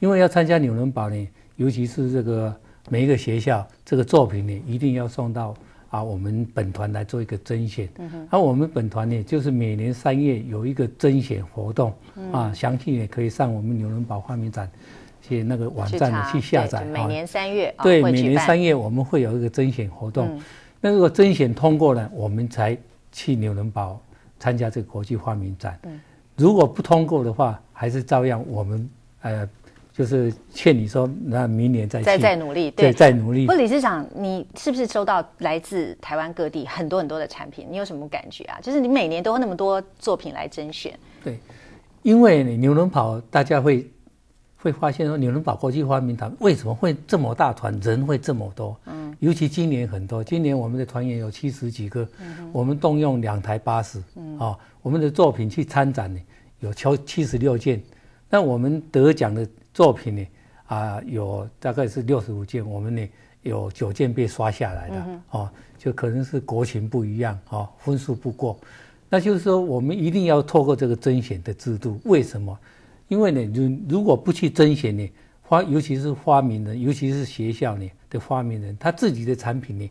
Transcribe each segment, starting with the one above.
因为要参加纽伦堡呢，尤其是这个每一个学校这个作品呢，一定要送到啊我们本团来做一个甄选。嗯哼。而我们本团呢，就是每年三月有一个甄选活动。嗯。啊，详细也可以上我们纽伦堡发明展，去那个网站去下载。每年三月。对，每年三月我们会有一个甄选活动。嗯。那如果甄选通过了，我们才去纽伦堡参加这个国际发明展。嗯。如果不通过的话，还是照样我们呃。就是劝你说，那明年再再再努力，对，再努力。不，理事长，你是不是收到来自台湾各地很多很多的产品？你有什么感觉啊？就是你每年都那么多作品来甄选。对，因为牛龙跑，大家会会发现说，牛龙跑国际花名堂为什么会这么大团人会这么多？嗯，尤其今年很多，今年我们的团员有七十几个，我们动用两台巴士，嗯，啊，我们的作品去参展呢，有超七十六件，那我们得奖的。作品呢，啊，有大概是六十五件，我们呢有九件被刷下来的，哦，就可能是国情不一样，哦，分数不过，那就是说我们一定要透过这个甄选的制度。为什么？因为呢，如如果不去甄选呢，发尤其是发明人，尤其是学校呢的发明人，他自己的产品呢，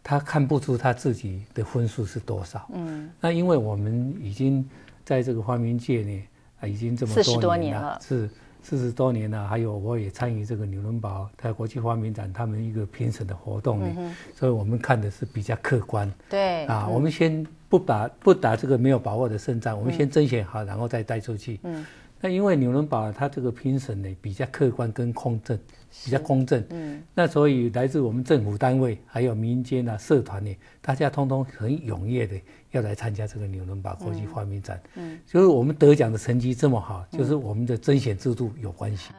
他看不出他自己的分数是多少。嗯，那因为我们已经在这个发明界呢，啊，已经这么多年了，是。四十多年了，还有我也参与这个纽伦堡在国际发明展他们一个评审的活动嗯，所以我们看的是比较客观。对，啊，我们先不打不打这个没有把握的胜仗，我们先甄选好，然后再带出去。嗯。那因为纽伦堡它这个评审呢比较客观跟公正，比较公正，嗯，那所以来自我们政府单位还有民间啊社团呢，大家通通很踊跃的要来参加这个纽伦堡国际发明展，嗯，就是我们得奖的成绩这么好，就是我们的甄选制度有关系。